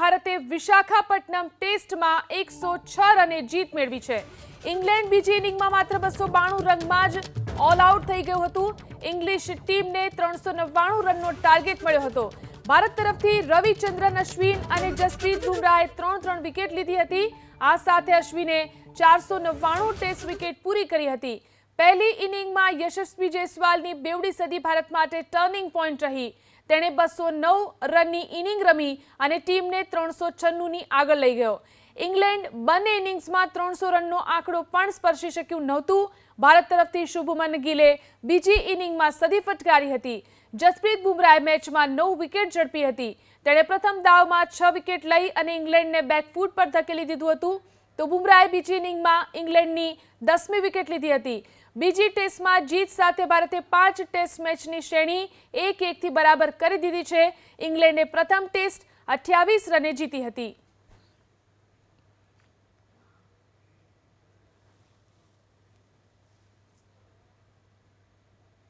ભારતે વિશાખાપટ્ટનમ ટેસ્ટમાં એકસો છ રને જીત મેળવી છે ઇંગ્લેન્ડ બીજી ઇનિંગમાં માત્ર બસો બાણું રનમાં જ ઓલ આઉટ થઈ ગયું હતું ઇંગ્લિશ ટીમને ત્રણસો નવ્વાણું રનનો ટાર્ગેટ મળ્યો હતો ભારત તરફથી રવિચંદ્રન અશ્વિન અને જસપ્રીત બુમરાહે ત્રણ ત્રણ વિકેટ લીધી હતી આ સાથે અશ્વિને ચારસો નવ્વાણું ટેસ્ટ વિકેટ પૂરી કરી હતી પહેલી ઇનિંગમાં યશસ્વી જયસ્વાલની બેવડી સદી ભારત માટે ટર્નિંગ પોઈન્ટ રહી તેણે બસો નવ રનની ઇનિંગ રમી અને ટીમને ત્રણસો છન્નુંની આગળ લઈ ગયો ઇંગ્લેન્ડ બંને ઇનિંગ્સમાં ત્રણસો રનનો આંકડો પણ સ્પર્શી શક્યું નહોતું ભારત તરફથી શુભમન ગિલે બીજી ઇનિંગમાં સદી ફટકારી હતી જસપ્રીત બુમરાહે મેચમાં નવ વિકેટ ઝડપી હતી તેણે પ્રથમ દાવમાં છ વિકેટ લઈ અને ઇંગ્લેન્ડને બેકફૂટ પર ધકેલી દીધું હતું તો બુમરાએ બીજી ઇનિંગમાં ઇંગ્લેન્ડની દસમી વિકેટ લીધી હતી બીજી ટેસ્ટમાં જીત સાથે ભારતે પાંચ ટેસ્ટ મેચની શ્રેણી એક એકથી બરાબર કરી દીધી છે ઇંગ્લેન્ડે પ્રથમ ટેસ્ટ અઠ્યાવીસ રને જીતી હતી